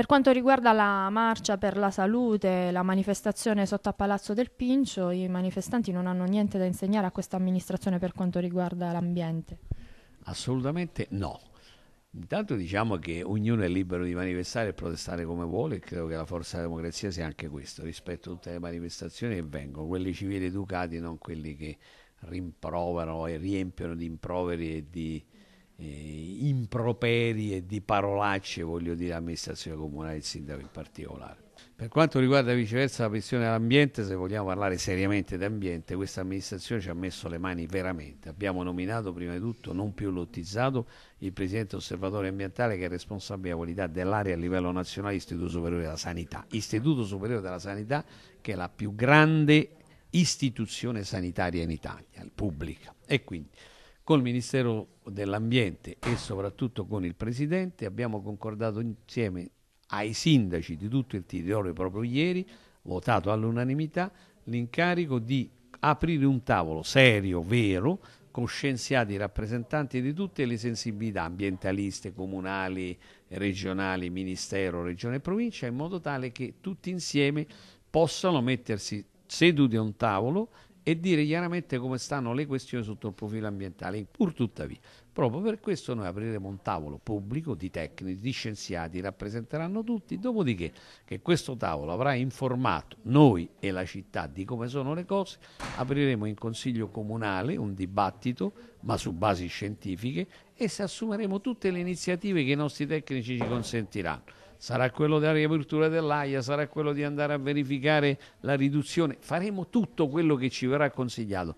Per quanto riguarda la marcia per la salute, la manifestazione sotto a Palazzo del Pincio, i manifestanti non hanno niente da insegnare a questa amministrazione per quanto riguarda l'ambiente? Assolutamente no. Intanto diciamo che ognuno è libero di manifestare e protestare come vuole e credo che la forza della democrazia sia anche questo, rispetto a tutte le manifestazioni che vengono, quelli civili educati, non quelli che rimproverano e riempiono di improveri e di eh, improperi e di parolacce, voglio dire, l'amministrazione comunale e il sindaco in particolare. Per quanto riguarda viceversa la questione dell'ambiente, se vogliamo parlare seriamente d'ambiente, questa amministrazione ci ha messo le mani veramente. Abbiamo nominato prima di tutto, non più lottizzato, il presidente osservatore ambientale che è responsabile della qualità dell'area a livello nazionale Istituto Superiore della Sanità. Istituto Superiore della Sanità che è la più grande istituzione sanitaria in Italia, pubblica. E quindi Col Ministero dell'Ambiente e soprattutto con il Presidente abbiamo concordato insieme ai sindaci di tutto il territorio proprio ieri, votato all'unanimità, l'incarico di aprire un tavolo serio, vero, con scienziati rappresentanti di tutte le sensibilità ambientaliste, comunali, regionali, ministero, regione e provincia, in modo tale che tutti insieme possano mettersi seduti a un tavolo e dire chiaramente come stanno le questioni sotto il profilo ambientale. Pur tuttavia, proprio per questo noi apriremo un tavolo pubblico di tecnici, di scienziati, rappresenteranno tutti, dopodiché che questo tavolo avrà informato noi e la città di come sono le cose, apriremo in Consiglio Comunale un dibattito, ma su basi scientifiche, e se assumeremo tutte le iniziative che i nostri tecnici ci consentiranno sarà quello della riapertura dell'AIA, sarà quello di andare a verificare la riduzione, faremo tutto quello che ci verrà consigliato.